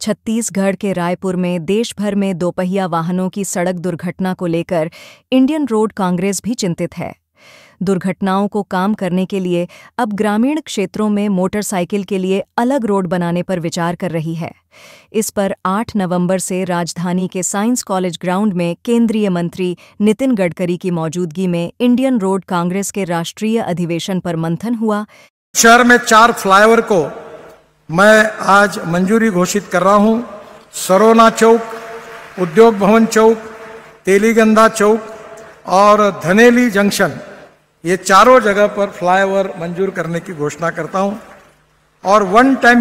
छत्तीसगढ़ के रायपुर में देश भर में दोपहिया वाहनों की सड़क दुर्घटना को लेकर इंडियन रोड कांग्रेस भी चिंतित है दुर्घटनाओं को काम करने के लिए अब ग्रामीण क्षेत्रों में मोटरसाइकिल के लिए अलग रोड बनाने पर विचार कर रही है इस पर 8 नवंबर से राजधानी के साइंस कॉलेज ग्राउंड में केंद्रीय मंत्री नितिन गडकरी की मौजूदगी में इंडियन रोड कांग्रेस के राष्ट्रीय अधिवेशन पर मंथन हुआ शहर में चार फ्लाईओवर को मैं आज मंजूरी घोषित कर रहा हूं सरोना चौक उद्योग भवन चौक तेलीगंधा चौक और धनेली जंक्शन ये चारों जगह पर फ्लाईओवर मंजूर करने की घोषणा करता हूं और वन टाइम